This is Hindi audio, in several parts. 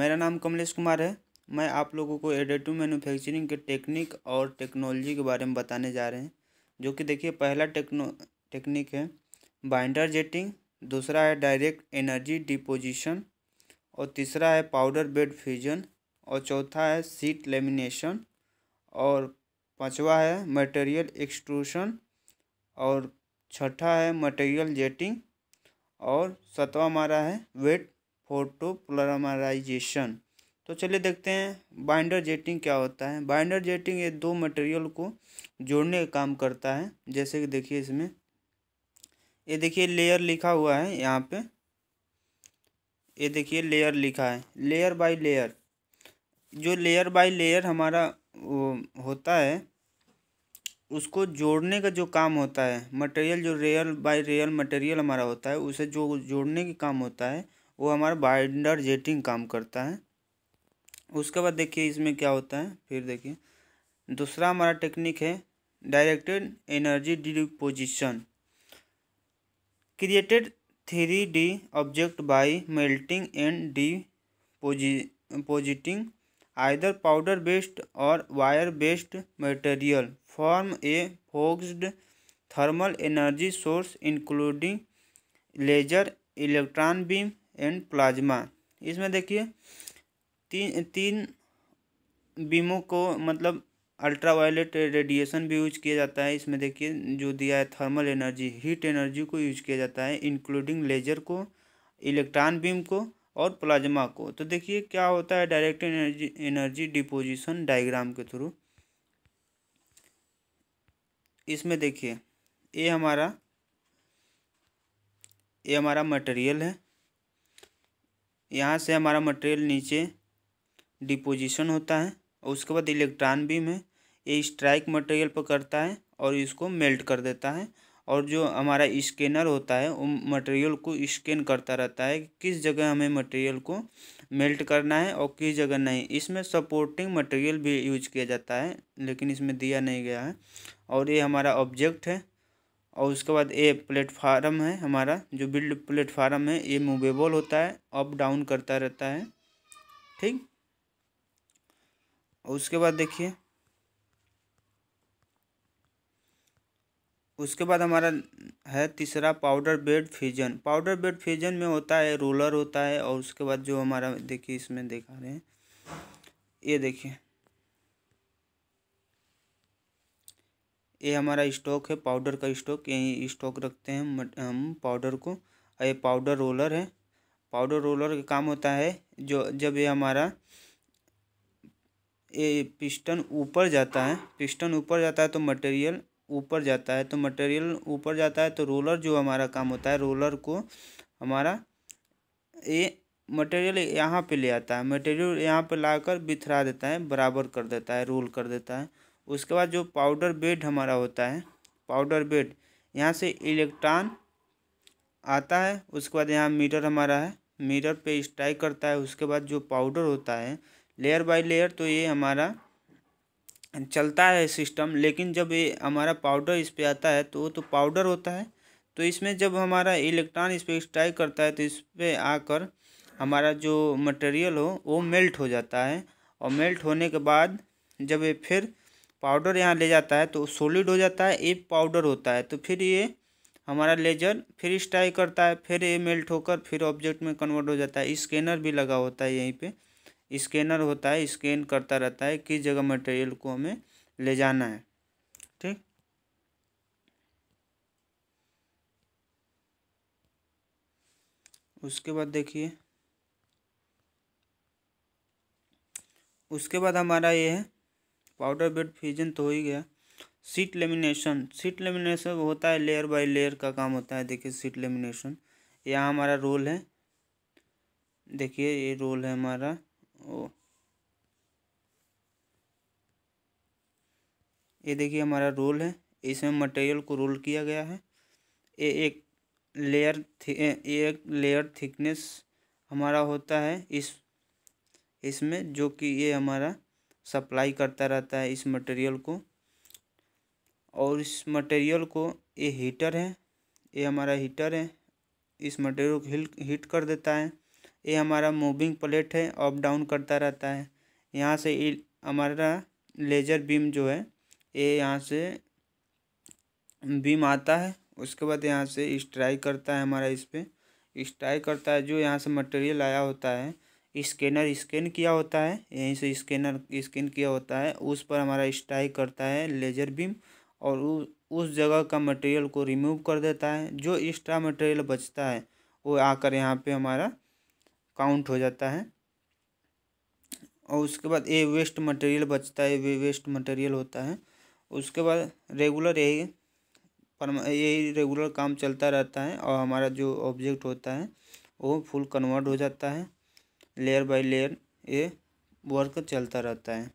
मेरा नाम कमलेश कुमार है मैं आप लोगों को एडेटिव मैन्युफैक्चरिंग के टेक्निक और टेक्नोलॉजी के बारे में बताने जा रहे हैं जो कि देखिए पहला टेक्नो टेक्निक है बाइंडर जेटिंग दूसरा है डायरेक्ट एनर्जी डिपोजिशन और तीसरा है पाउडर बेड फ्यूजन और चौथा है सीट लेमिनेशन और पाँचवा है मटेरियल एक्सट्रूशन और छठा है मटेरियल जेटिंग और सतवा हमारा है वेट फोटोपलमराइजेशन तो चलिए देखते हैं बाइंडर जेटिंग क्या होता है बाइंडर जेटिंग ये दो मटेरियल को जोड़ने का काम करता है जैसे कि देखिए इसमें ये देखिए लेयर लिखा हुआ है यहाँ पे ये देखिए लेयर लिखा है लेयर बाय लेयर जो लेयर बाय लेयर हमारा होता है उसको जोड़ने का जो काम होता है मटेरियल जो रेयर बाय रेयर मटेरियल हमारा होता है उसे जो जोड़ने का काम होता है वो हमारा बाइंडर जेटिंग काम करता है उसके बाद देखिए इसमें क्या होता है फिर देखिए दूसरा हमारा टेक्निक है directed energy deposition created three D object by melting and depositing either powder based और wire based material from a focused thermal energy source including laser electron beam and plasma इसमें देखिए तीन तीन बीमों को मतलब अल्ट्रावायलेट रेडिएशन भी यूज किया जाता है इसमें देखिए जो दिया है थर्मल एनर्जी हीट एनर्जी को यूज किया जाता है इंक्लूडिंग लेजर को इलेक्ट्रॉन बीम को और प्लाज्मा को तो देखिए क्या होता है direct energy energy deposition diagram के थ्रू इसमें देखिए ये हमारा ये हमारा मटेरियल है यहाँ से हमारा मटेरियल नीचे डिपोजिशन होता है और उसके बाद इलेक्ट्रॉन बीम है ये स्ट्राइक मटेरियल पर करता है और इसको मेल्ट कर देता है और जो हमारा स्कैनर होता है वो मटेरियल को स्कैन करता रहता है कि किस जगह हमें मटेरियल को मेल्ट करना है और किस जगह नहीं इसमें सपोर्टिंग मटेरियल भी यूज किया जाता है लेकिन इसमें दिया नहीं गया है और ये हमारा ऑब्जेक्ट है और उसके बाद ये प्लेटफार्म है हमारा जो बिल्ड प्लेटफार्म है ये मूवेबल होता है अप डाउन करता रहता है ठीक और उसके बाद देखिए उसके बाद हमारा है तीसरा powder bed fusion powder bed fusion में होता है रोलर होता है और उसके बाद जो हमारा देखिए इसमें दिखा रहे हैं ये देखिए ये हमारा स्टॉक है पाउडर का स्टॉक यही स्टॉक रखते हैं हम पाउडर को ये पाउडर रोलर है पाउडर रोलर का काम होता है जो जब ये हमारा ये पिस्टन ऊपर जाता है पिस्टन ऊपर जाता है तो मटेरियल ऊपर जाता है तो मटेरियल ऊपर जाता है तो रोलर जो हमारा काम होता है रोलर को हमारा ये मटेरियल यहाँ पे ले आता है मटेरियल यहाँ पे लाकर बिथरा देता है बराबर कर देता है रोल कर देता है उसके बाद जो पाउडर बेड हमारा होता है पाउडर बेड यहाँ से इलेक्ट्रॉन आता है उसके बाद यहाँ मीटर हमारा है मीटर पे स्ट्राइक करता है उसके बाद जो पाउडर होता है लेयर बाय लेयर तो ये हमारा चलता है सिस्टम लेकिन जब ये हमारा पाउडर इस पर आता है तो वो तो पाउडर होता है तो इसमें जब हमारा इलेक्ट्रॉन इस पर स्ट्राइक करता है तो इस पर आकर हमारा जो मटेरियल हो वो मेल्ट हो जाता है और मेल्ट होने के बाद जब ये फिर पाउडर यहाँ ले जाता है तो सॉलिड हो जाता है ये पाउडर होता है तो फिर ये हमारा लेजर फिर स्ट्राई करता है फिर ये मेल्ट होकर फिर ऑब्जेक्ट में कन्वर्ट हो जाता है स्कैनर भी लगा होता है यहीं पे स्कैनर होता है स्कैन करता रहता है किस जगह मटेरियल को हमें ले जाना है ठीक उसके बाद देखिए उसके बाद हमारा ये है पाउडर बेड फ्यूजन तो हो ही गया सीट लेमिनेशन सीट लेमिनेशन होता है लेयर बाय लेयर का काम होता है देखिए सीट लेमिनेशन यहाँ हमारा रोल है देखिए ये रोल है हमारा ओ ये देखिए हमारा रोल है इसमें मटेरियल को रोल किया गया है ये एक लेयर ये एक लेयर थिकनेस हमारा होता है इस इसमें जो कि ये हमारा सप्लाई करता रहता है इस मटेरियल को और इस मटेरियल को ये हीटर है ये हमारा हीटर है इस मटेरियल को हीट कर देता है ये हमारा मूविंग प्लेट है अप डाउन करता रहता है यहाँ से हमारा लेज़र बीम जो है ये यहाँ से बीम आता है उसके बाद यहाँ से स्ट्राइक करता है हमारा इस पर स्ट्राइक करता है जो यहाँ से मटेरियल आया होता है स्कैनर स्कैन किया होता है यहीं से स्कैनर स्कैन किया होता है उस पर हमारा स्ट्राइक करता है लेज़र बीम और उ, उस जगह का मटेरियल को रिमूव कर देता है जो एक्स्ट्रा मटेरियल बचता है वो आकर यहाँ पे हमारा काउंट हो जाता है और उसके बाद ये वेस्ट मटेरियल बचता है वे वेस्ट मटेरियल होता है उसके बाद रेगुलर यही पर यही रेगुलर काम चलता रहता है और हमारा जो ऑब्जेक्ट होता है वो फुल कन्वर्ट हो जाता है लेयर बाय लेयर ये वर्क चलता रहता है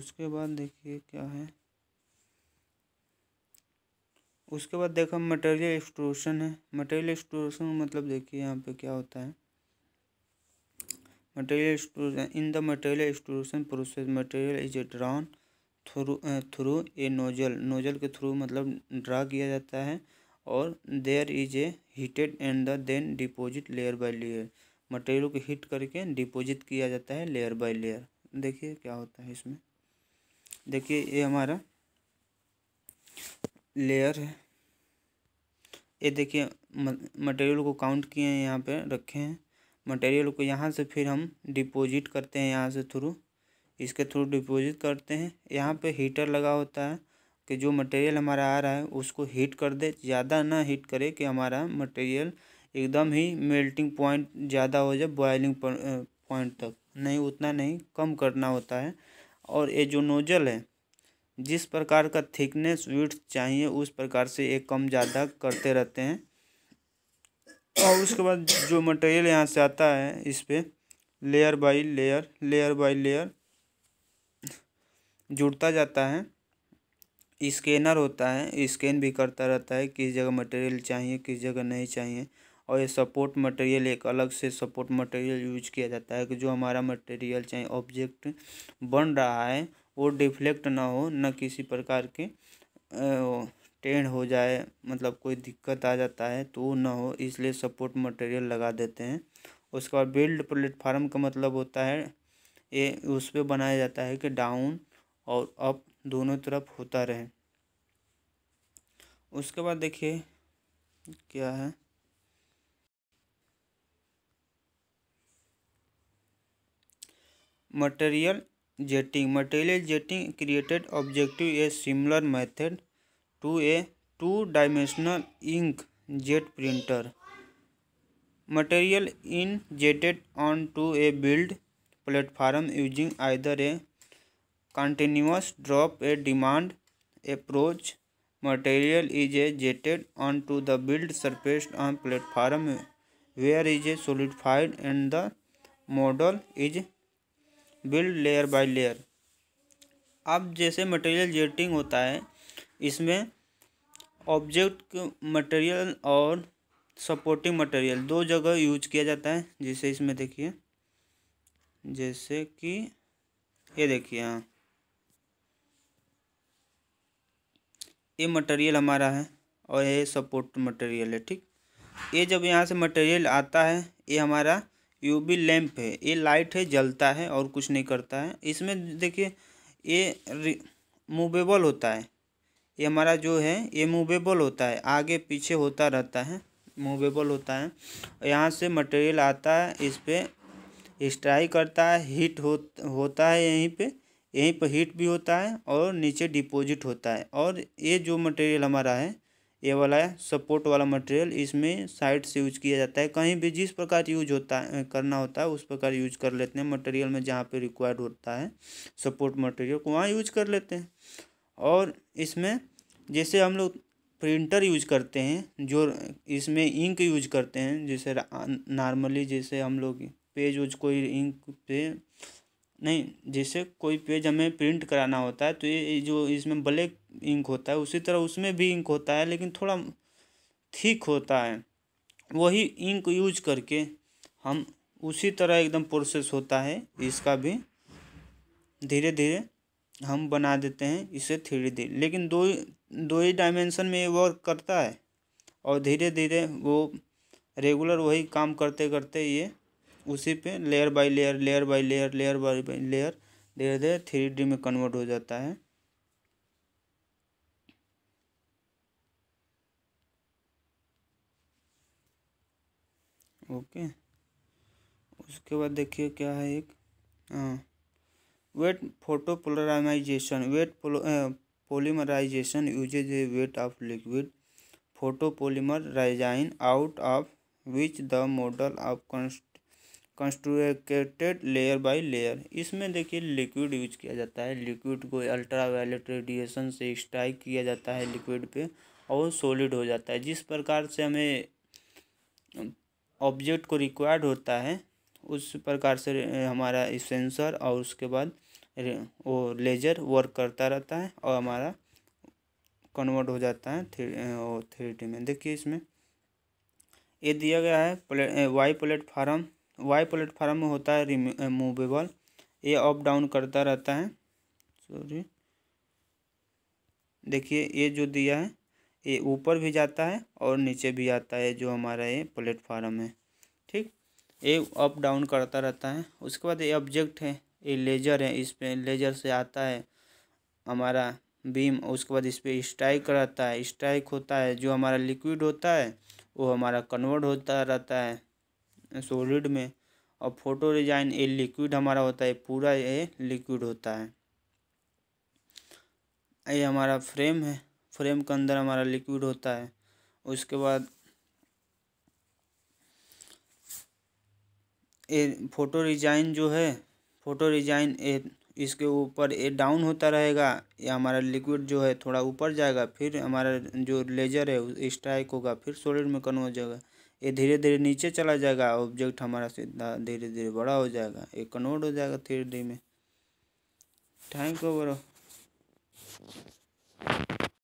उसके बाद देखिए क्या है उसके बाद देखा मटेरियल एक्सट्रूशन है मटेरियल एक्सट्रूशन मतलब देखिए यहाँ पे क्या होता है material extrusion in the material extrusion process material is a through through a nozzle nozzle के थ्रू मतलब ड्रा किया जाता है और there is a heated and the then deposit layer by layer material को हीट करके डिपोजिट किया जाता है लेयर बाय लेयर देखिए क्या होता है इसमें देखिए ये हमारा लेयर है ये देखिए मटेरियल को काउंट किए हैं यहाँ पे रखे हैं मटेरियल को यहाँ से फिर हम डिपॉजिट करते हैं यहाँ से थ्रू इसके थ्रू डिपॉजिट करते हैं यहाँ पे हीटर लगा होता है कि जो मटेरियल हमारा आ रहा है उसको हीट कर दे ज़्यादा ना हीट करे कि हमारा मटेरियल एकदम ही मेल्टिंग पॉइंट ज़्यादा हो जाए बॉयलिंग पॉइंट तक नहीं उतना नहीं कम करना होता है और ये जो नोज़ल है जिस प्रकार का थिकनेस वीट चाहिए उस प्रकार से ये कम ज़्यादा करते रहते हैं और उसके बाद जो मटेरियल यहाँ से आता है इस पर layer by layer layer by layer जुड़ता जाता है स्कैनर होता है स्कैन भी करता रहता है किस जगह मटेरियल चाहिए किस जगह नहीं चाहिए और ये सपोर्ट मटेरियल एक अलग से सपोर्ट मटेरियल यूज किया जाता है कि जो हमारा मटेरियल चाहिए ऑब्जेक्ट बन रहा है वो डिफ्लेक्ट ना हो ना किसी प्रकार के टेंड हो जाए मतलब कोई दिक्कत आ जाता है तो वो ना हो इसलिए सपोर्ट मटेरियल लगा देते हैं उसके बाद बिल्ड प्लेटफार्म का मतलब होता है ये उस पर बनाया जाता है कि डाउन और अप दोनों तरफ होता रहे उसके बाद देखिए क्या है material jetting material jetting created objective a similar method to a two dimensional ink jet printer material in jetted on to a build platform using either a continuous drop a demand approach material is jetted onto the built surface on platform where is solidified and the model is built layer by layer अब जैसे मटेरियल जेटिंग होता है इसमें ऑब्जेक्ट मटेरियल और सपोर्टिंग मटेरियल दो जगह यूज किया जाता है जैसे इसमें देखिए जैसे कि ये देखिए हाँ ये मटेरियल हमारा है और ये सपोर्ट मटेरियल है ठीक ये जब यहाँ से मटेरियल आता है ये हमारा यूवी लैंप है ये लाइट है जलता है और कुछ नहीं करता है इसमें देखिए ये मूवेबल होता है ये हमारा जो है ये मूवेबल होता है आगे पीछे होता रहता है मूवेबल होता है यहाँ से मटेरियल आता है इस पर स्ट्राइक करता है हीट हो होता है यहीं पर यहीं पर हीट भी होता है और नीचे डिपॉजिट होता है और ये जो मटेरियल हमारा है ये वाला है सपोर्ट वाला मटेरियल इसमें साइड से यूज किया जाता है कहीं भी जिस प्रकार यूज होता है करना होता है उस प्रकार यूज कर लेते हैं मटेरियल में जहाँ पे रिक्वायर्ड होता है सपोर्ट मटेरियल को वहाँ यूज कर लेते हैं और इसमें जैसे हम लोग प्रिंटर यूज करते हैं जो इसमें इंक यूज करते हैं जैसे नॉर्मली जैसे हम लोग पेज उज कोई इंक पे नहीं जैसे कोई पेज हमें प्रिंट कराना होता है तो ये जो इसमें ब्लैक इंक होता है उसी तरह उसमें भी इंक होता है लेकिन थोड़ा थीक होता है वही इंक यूज करके हम उसी तरह एकदम प्रोसेस होता है इसका भी धीरे धीरे हम बना देते हैं इसे थ्री डी लेकिन दो दो ही डायमेंशन में ये वर्क करता है और धीरे धीरे वो रेगुलर वही काम करते करते ये उसी पे layer by layer layer by layer layer by layer धीरे धीरे थ्री डी में कन्वर्ट हो जाता है ओके उसके बाद देखिए क्या है एक vat photo polarization vat polymerization uses a vat of liquid photopolymer resin out of which the model of const constructed layer by layer इसमें देखिए लिक्विड यूज किया जाता है लिक्विड को अल्ट्रा वायलेट रेडिएशन से स्ट्राइक किया जाता है लिक्विड पे और सॉलिड हो जाता है जिस प्रकार से हमें ऑब्जेक्ट को रिक्वायर्ड होता है उस प्रकार से हमारा सेंसर और उसके बाद वो लेजर वर्क करता रहता है और हमारा कन्वर्ट हो जाता है थ्री में देखिए इसमें ये दिया गया है play, Y platform Y platform में होता है रिमूवेबल ये अप डाउन करता रहता है सॉरी देखिए ये जो दिया है ये ऊपर भी जाता है और नीचे भी आता है जो हमारा ये प्लेटफार्म है ठीक ये अप डाउन करता रहता है उसके बाद ये ऑब्जेक्ट है ये लेजर है इस पर लेजर से आता है हमारा बीम उसके बाद इस पर स्ट्राइक रहता है स्ट्राइक होता है जो हमारा लिक्विड होता है वो हमारा कन्वर्ट होता रहता है सॉलिड में और फोटो रिजाइन ये लिक्विड हमारा होता है पूरा ये लिक्विड होता है ये हमारा फ्रेम है फ्रेम के अंदर हमारा लिक्विड होता है उसके बाद ये फोटो रिजाइन जो है फोटो रिजाइन ए इसके ऊपर ए डाउन होता रहेगा या हमारा लिक्विड जो है थोड़ा ऊपर जाएगा फिर हमारा जो लेजर है स्ट्राइक होगा फिर सोलिड में कन्वर्ट जाएगा ये धीरे धीरे नीचे चला जाएगा ऑब्जेक्ट हमारा सीधा धीरे धीरे बड़ा हो जाएगा एक कनोड हो जाएगा थ्री डी में थैंक यू ब्रो